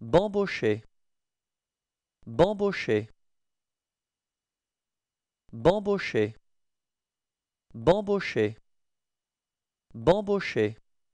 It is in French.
Bambocher. Bambocher. Bambocher. Bambocher. Bambocher.